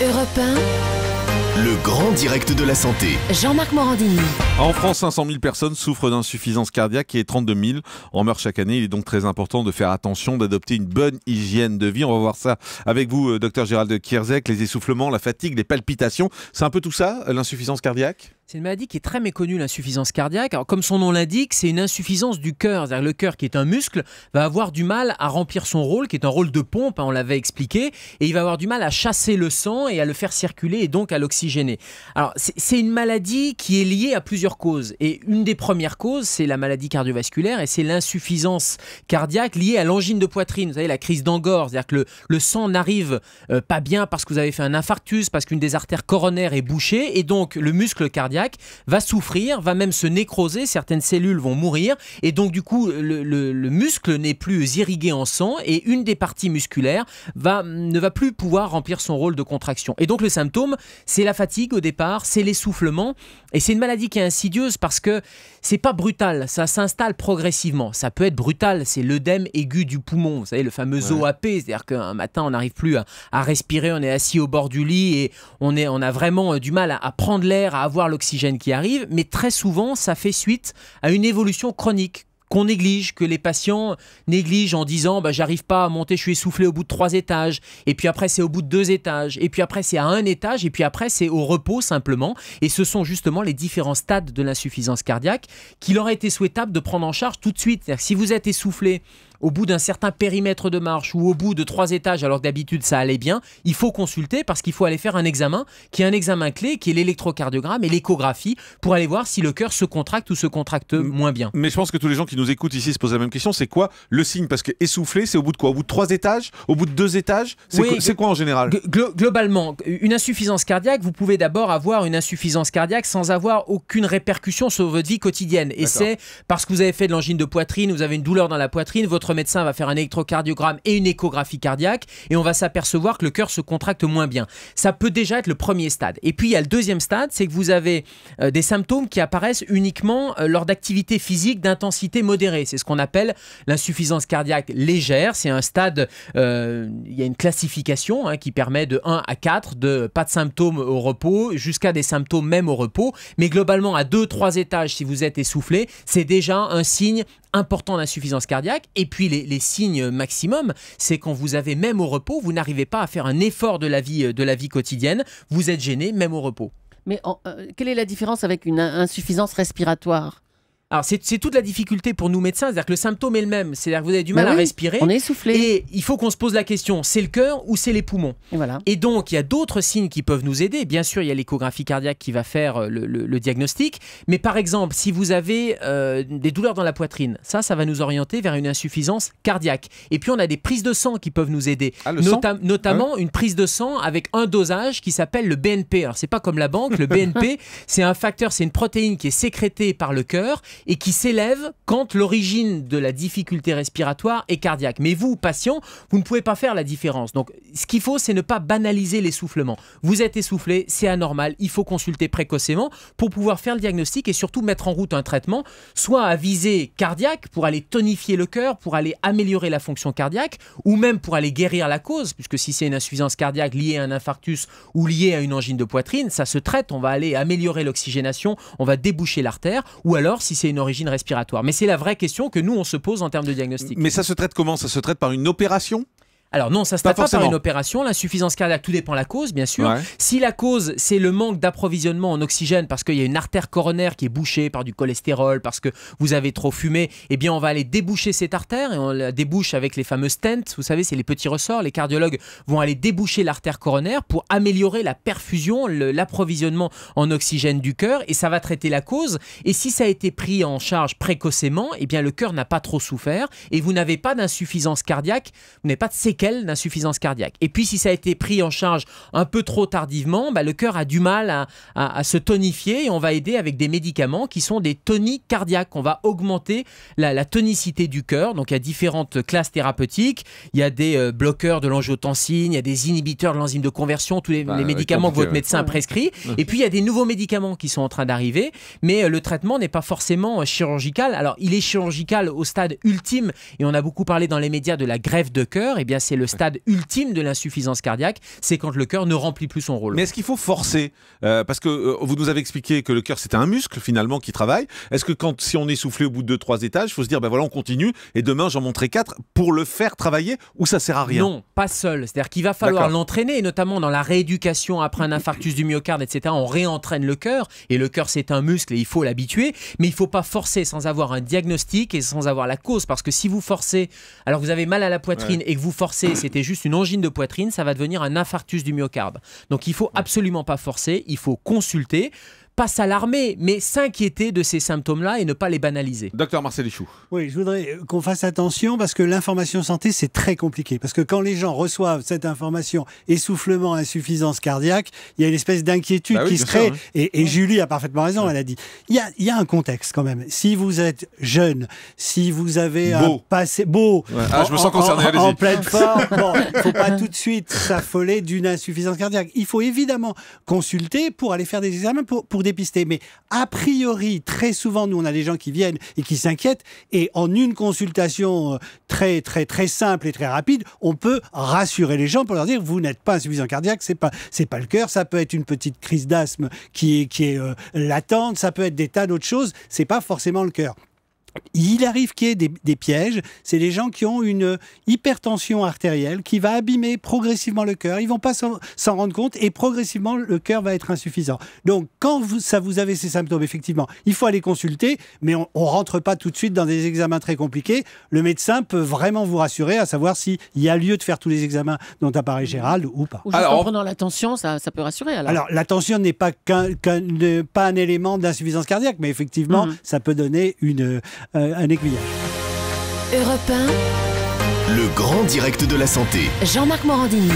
Europe 1. Le grand direct de la santé. Jean-Marc Morandini. En France, 500 000 personnes souffrent d'insuffisance cardiaque et 32 000 en meurent chaque année. Il est donc très important de faire attention, d'adopter une bonne hygiène de vie. On va voir ça avec vous, euh, docteur Gérald Kierzek. Les essoufflements, la fatigue, les palpitations, c'est un peu tout ça, euh, l'insuffisance cardiaque c'est une maladie qui est très méconnue, l'insuffisance cardiaque. comme son nom l'indique, c'est une insuffisance du cœur. C'est-à-dire le cœur, qui est un muscle, va avoir du mal à remplir son rôle, qui est un rôle de pompe, hein, on l'avait expliqué, et il va avoir du mal à chasser le sang et à le faire circuler et donc à l'oxygéner alors, c'est une maladie qui est liée à plusieurs causes. Et une des premières causes, c'est la maladie cardiovasculaire et c'est l'insuffisance cardiaque liée à l'angine de poitrine. Vous savez, la crise d'angor, c'est-à-dire que le, sang n'arrive euh, pas bien parce que vous avez fait un infarctus, parce qu'une des artères coronaires est bouchée et donc le muscle cardiaque va souffrir, va même se nécroser, certaines cellules vont mourir et donc du coup le, muscle n'est plus irrigué en sang et une des parties musculaires va, ne va plus pouvoir remplir son rôle de contraction. Et donc le symptôme, c'est la la fatigue au départ, c'est l'essoufflement, et c'est une maladie qui est insidieuse parce que c'est pas brutal, ça s'installe progressivement. Ça peut être brutal, c'est l'œdème aigu du poumon, vous savez, le fameux OAP, c'est-à-dire qu'un matin on n'arrive plus à, respirer, on est assis au bord du lit et on, est, on a vraiment euh, du mal à prendre l'air, à avoir l'oxygène qui arrive, mais très souvent ça fait suite à une évolution chronique qu'on néglige, que les patients négligent en disant bah, j'arrive pas à monter, je suis essoufflé au bout de trois étages, et puis après c'est au bout de deux étages, et puis après c'est à un étage, et puis après c'est au repos simplement. Et ce sont justement les différents stades de l'insuffisance cardiaque qu'il aurait été souhaitable de prendre en charge tout de suite. si vous êtes essoufflé, au bout d'un certain périmètre de marche ou au bout de trois étages, alors que d'habitude ça allait bien, il faut consulter parce qu'il faut aller faire un examen qui est un examen clé, qui est l'électrocardiogramme et l'échographie pour aller voir si le cœur se contracte ou se contracte moins bien. Mais je pense que tous les gens qui nous écoutent ici se posent la même question c'est quoi le signe Parce que essoufflé, c'est au bout de quoi Au bout de trois étages Au bout de deux étages C'est quoi, en général Globalement, une insuffisance cardiaque, vous pouvez d'abord avoir une insuffisance cardiaque sans avoir aucune répercussion sur votre vie quotidienne. Et c'est parce que vous avez fait de l'angine de poitrine, vous avez une douleur dans la poitrine, votre médecin va faire un électrocardiogramme et une échographie cardiaque et on va s'apercevoir que le cœur se contracte moins bien. Ça peut déjà être le premier stade. Et puis il y a le deuxième stade, c'est que vous avez euh, des symptômes qui apparaissent uniquement euh, lors d'activités physiques d'intensité modérée. C'est ce qu'on appelle l'insuffisance cardiaque légère. C'est un stade, euh, il y a une classification hein, qui permet de 1 à 4, de pas de symptômes au repos jusqu'à des symptômes même au repos. Mais globalement, à 2-3 étages, si vous êtes essoufflé, c'est déjà un signe important d'insuffisance cardiaque. Et puis les, signes maximum, c'est quand vous avez même au repos, vous n'arrivez pas à faire un effort de la vie, euh, de la vie quotidienne, vous êtes gêné même au repos. Mais euh, quelle est la différence avec une insuffisance respiratoire alors, c'est toute la difficulté pour nous médecins, c'est-à-dire que le symptôme est le même, c'est-à-dire que vous avez du bah mal à respirer. On est essoufflé. Et il faut qu'on se pose la question, c'est le cœur ou c'est les poumons et, voilà. et donc, il y a d'autres signes qui peuvent nous aider. Bien sûr, il y a l'échographie cardiaque qui va faire euh, le, diagnostic. Mais par exemple, si vous avez euh, des douleurs dans la poitrine, ça, ça va nous orienter vers une insuffisance cardiaque. Et puis, on a des prises de sang qui peuvent nous aider. Ah, notamment, hein une prise de sang avec un dosage qui s'appelle le BNP. Alors, c'est pas comme la banque. Le BNP, c'est un facteur, c'est une protéine qui est sécrétée par le cœur et qui s'élève quand l'origine de la difficulté respiratoire est cardiaque. Mais vous, patient, vous ne pouvez pas faire la différence. Donc ce qu'il faut, c'est ne pas banaliser l'essoufflement. Vous êtes essoufflé, c'est anormal, il faut consulter précocement pour pouvoir faire le diagnostic et surtout mettre en route un traitement, soit à visée cardiaque pour aller tonifier le cœur, pour aller améliorer la fonction cardiaque, ou même pour aller guérir la cause, puisque si c'est une insuffisance cardiaque liée à un infarctus ou liée à une angine de poitrine, ça se traite, on va aller améliorer l'oxygénation, on va déboucher l'artère, ou alors si c'est une origine respiratoire. Mais c'est la vraie question que nous, on se pose en termes de diagnostic. Mais ça se traite comment Ça se traite par une opération alors non, ça se traite pas par une opération. L'insuffisance cardiaque, tout dépend de la cause, bien sûr. Si la cause, c'est le manque d'approvisionnement en oxygène parce qu'il y a une artère coronaire qui est bouchée par du cholestérol, parce que vous avez trop fumé, eh bien on va aller déboucher cette artère et on la débouche avec les fameux stents. Vous savez, c'est les petits ressorts. Les cardiologues vont aller déboucher l'artère coronaire pour améliorer la perfusion, l'approvisionnement en oxygène du cœur et ça va traiter la cause. Et si ça a été pris en charge précocement, eh bien le cœur n'a pas trop souffert et vous n'avez pas d'insuffisance cardiaque, vous n'avez pas de séquence d'insuffisance cardiaque. Et puis si ça a été pris en charge un peu trop tardivement, bah, le cœur a du mal à, se tonifier et on va aider avec des médicaments qui sont des toniques cardiaques. On va augmenter la, tonicité du cœur. Donc il y a différentes classes thérapeutiques. Il y a des euh, bloqueurs de l'angiotensine, il y a des inhibiteurs de l'enzyme de conversion, tous les, bah, euh, médicaments que votre médecin prescrit. Et puis il y a des nouveaux médicaments qui sont en train d'arriver, mais euh, le traitement n'est pas forcément chirurgical. Alors il est chirurgical au stade ultime et on a beaucoup parlé dans les médias de la grève de cœur. Et eh bien c'est le stade ultime de l'insuffisance cardiaque, c'est quand le cœur ne remplit plus son rôle. Mais est-ce qu'il faut forcer euh, Parce que euh, vous nous avez expliqué que le cœur c'est un muscle finalement qui travaille. Est-ce que quand si on est soufflé au bout de deux trois étages, il faut se dire ben voilà on continue et demain j'en montrerai quatre pour le faire travailler ou ça sert à rien Non, pas seul. C'est-à-dire qu'il va falloir l'entraîner, notamment dans la rééducation après un infarctus du myocarde, etc. On réentraîne le cœur et le cœur c'est un muscle et il faut l'habituer, mais il faut pas forcer sans avoir un diagnostic et sans avoir la cause parce que si vous forcez, alors vous avez mal à la poitrine et que vous forcez c'était juste une angine de poitrine, ça va devenir un infarctus du myocarde. Donc il faut absolument pas forcer, il faut consulter pas s'alarmer, mais s'inquiéter de ces symptômes-là et ne pas les banaliser. Docteur Marcel Oui, je voudrais qu'on fasse attention parce que l'information santé, c'est très compliqué. Parce que quand les gens reçoivent cette information, essoufflement, insuffisance cardiaque, il y a une espèce d'inquiétude bah qui se crée. Hein. Et, Julie a parfaitement raison, elle a dit. Il y a, un contexte quand même. Si vous êtes jeune, si vous avez un passé beau, en, ah, je me sens concerné, en, en pleine forme, bon, faut pas tout de suite s'affoler d'une insuffisance cardiaque. Il faut évidemment consulter pour aller faire des examens, pour, pour des dépister. Mais a priori, très souvent, nous, on a des gens qui viennent et qui s'inquiètent. Et en une consultation euh, très, très, très simple et très rapide, on peut rassurer les gens pour leur dire, vous n'êtes pas insuffisant cardiaque, c'est pas, pas le cœur. Ça peut être une petite crise d'asthme qui est, euh, latente. Ça peut être des tas d'autres choses. n'est pas forcément le cœur. Il arrive qu'il y ait des, pièges, c'est les gens qui ont une hypertension artérielle qui va abîmer progressivement le cœur, ils vont pas s'en rendre compte et progressivement le cœur va être insuffisant. Donc quand vous, ça vous avez ces symptômes, effectivement, il faut aller consulter, mais on, ne rentre pas tout de suite dans des examens très compliqués. Le médecin peut vraiment vous rassurer à savoir s'il y a lieu de faire tous les examens dont apparaît Gérald ou pas. alors, en prenant la tension, ça, peut rassurer alors. la tension n'est pas pas un élément d'insuffisance cardiaque, mais effectivement, mhm. ça peut donner une euh, un aiguillage. Europe Le grand direct de la santé. Jean-Marc Morandini.